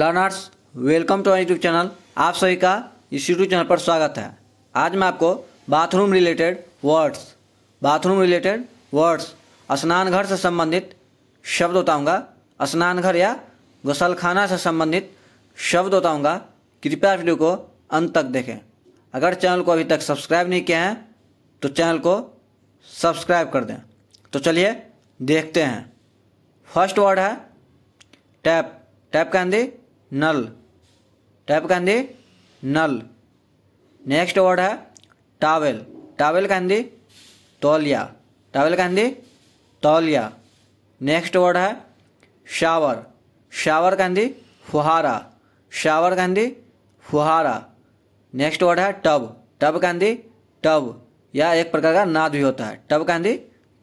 learners welcome to our YouTube channel आप सभी का इस यूट्यूब चैनल पर स्वागत है आज मैं आपको bathroom related words bathroom related words स्नान घर से संबंधित शब्द बताऊंगा घर या गसलखाना से संबंधित शब्द बताऊंगा कृपया वीडियो को अंत तक देखें अगर चैनल को अभी तक सब्सक्राइब नहीं किया है तो चैनल को सब्सक्राइब कर दें तो चलिए देखते हैं फर्स्ट वर्ड है टैप टैप का हिंदी नल टैप कांदी नल नेक्स्ट वर्ड है टावेल टावेल कांदी तौलिया टावेल कांदी तौलिया नेक्स्ट वर्ड है शावर शावर कांदी फुहारा शावर कांदी फुहारा नेक्स्ट वर्ड है टब टब कांदी टब या एक प्रकार का नाद भी होता है टब कांदी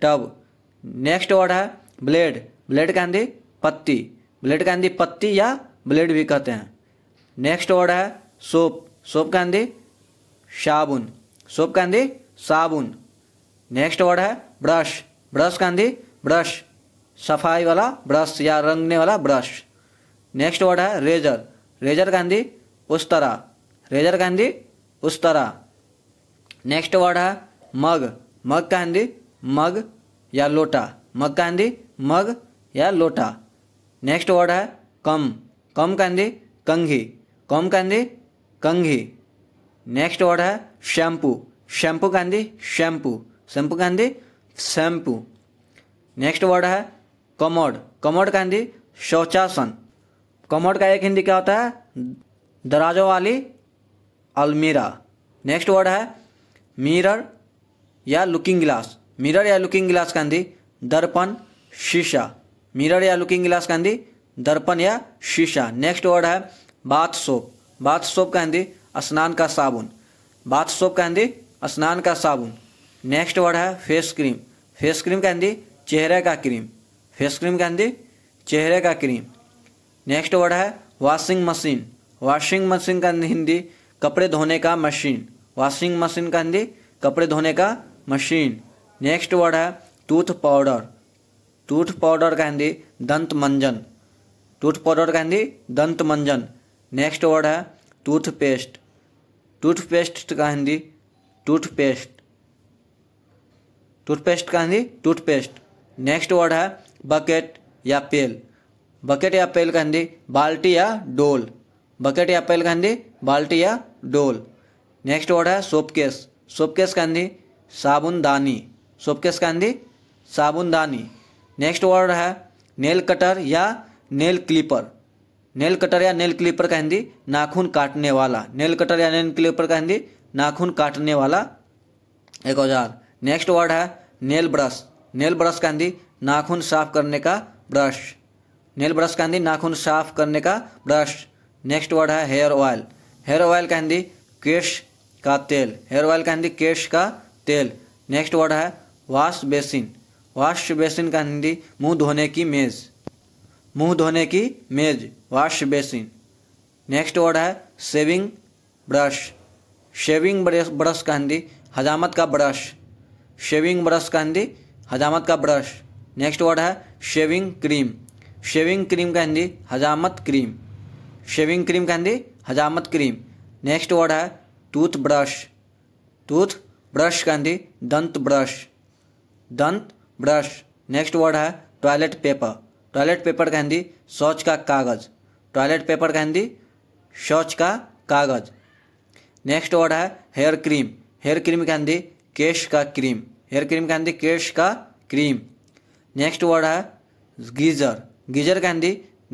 टब नेक्स्ट वर्ड है ब्लेड ब्लेड कांदी पत्ती ब्लेड कांदी पत्ती या ब्लेड भी कहते हैं नेक्स्ट वर्ड है सोप सोप का साबुन सोप का साबुन नेक्स्ट वर्ड है ब्रश ब्रश का ब्रश सफाई वाला ब्रश या रंगने वाला ब्रश नेक्स्ट वर्ड है रेजर रेजर का हिंदी उस तरह रेजर का हिंदी उस तरह नेक्स्ट वर्ड है मग मग का मग या लोटा मग का आंधी मग या लोटा नेक्स्ट वर्ड है कम कौम कांदे कंघी कम कांदे कंघी नेक्स्ट वर्ड है शैम्पू शैम्पू कांदे शैम्पू शैम्पू कांदे शैम्पू नेक्स्ट वर्ड है कमोड कमोड कांदे शौचासन कमोड का एक हिंदी क्या होता है दराजों वाली अलमीरा नेक्स्ट वर्ड है मिरर या लुकिंग ग्लास मिरर या लुकिंग ग्लास कांदी दर्पण शीशा मिरर या लुकिंग ग्लास कांदी दर्पण या शीशा नेक्स्ट वर्ड है बाथ सोप बाथ सोप का हिंदी स्नान का साबुन बाथ सोप का हिंदी स्नान का साबुन नेक्स्ट वर्ड है फेस क्रीम फेस क्रीम का हिंदी चेहरे का क्रीम फेस क्रीम का हिंदी चेहरे का क्रीम नेक्स्ट वर्ड है वॉशिंग मशीन वॉशिंग मशीन का हिंदी कपड़े धोने का मशीन वॉशिंग मशीन का हिंदी कपड़े धोने का मशीन नेक्स्ट वर्ड है टूथ पाउडर टूथ पाउडर का हिंदी दंत मंजन टूथ पाउडर का हिंदी दंत मंजन नेक्स्ट वर्ड है टूथपेस्ट टूथपेस्ट का हिंदी टूथपेस्ट टूथपेस्ट का हिंदी टूथपेस्ट नेक्स्ट वर्ड है बकेट या पेल बकेट या पेल का हिंदी बाल्टी या डोल बकेट या पेल का हिंदी बाल्टी या डोल नेक्स्ट वर्ड है सोपकेस सोपकेस का हिंदी साबुनदानी सोपकेस का हिंदी साबुनदानी नेक्स्ट वर्ड है नेल कटर या नेल क्लिपर नेल कटर या नेल क्लिपर का हिंदी नाखून काटने वाला नेल कटर या नेल क्लिपर का हिंदी नाखून काटने वाला एक औजार नेक्स्ट वर्ड है नेल ब्रश नेल ब्रश का हिंदी नाखून साफ करने का ब्रश नेल ब्रश का हिंदी नाखून साफ करने का ब्रश नेक्स्ट वर्ड है हेयर ऑयल हेयर ऑयल का हिंदी केश का तेल हेयर ऑयल का हिंदी केश का तेल नेक्स्ट वर्ड है वाश बेसिन वाश बेसिन का हिंदी मुंह धोने की मेज़ मुंह धोने की मेज वाश बेसिन नेक्स्ट वर्ड है शेविंग ब्रश शेविंग ब्रश का हिंदी हजामत का ब्रश शेविंग ब्रश का हिंदी हजामत का ब्रश नेक्स्ट वर्ड है शेविंग क्रीम शेविंग क्रीम का हिंदी हजामत क्रीम शेविंग क्रीम का हिंदी हजामत क्रीम नेक्स्ट वर्ड है टूथ ब्रश टूथ ब्रश का हिंदी दंत ब्रश दंत ब्रश नेक्स्ट वर्ड है टॉयलेट पेपर टॉयलेट पेपर का हिंदी शौच का कागज़ टॉयलेट पेपर का हिंदी शौच का कागज़ नेक्स्ट वर्ड है हेयर क्रीम हेयर क्रीम का हिंदी केश का क्रीम हेयर क्रीम का हिंदी केश का क्रीम नेक्स्ट वर्ड है गीजर गीजर का हिंदी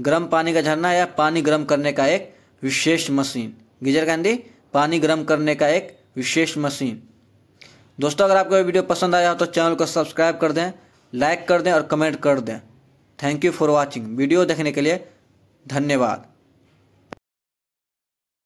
गर्म पानी का झरना या पानी गर्म करने का एक विशेष मशीन गीजर का हिंदी पानी गर्म करने का एक विशेष मशीन दोस्तों अगर आपको ये वीडियो पसंद आया हो तो चैनल को सब्सक्राइब कर दें लाइक कर दें और कमेंट कर दें thank you for watching video देखने के लिए धन्यवाद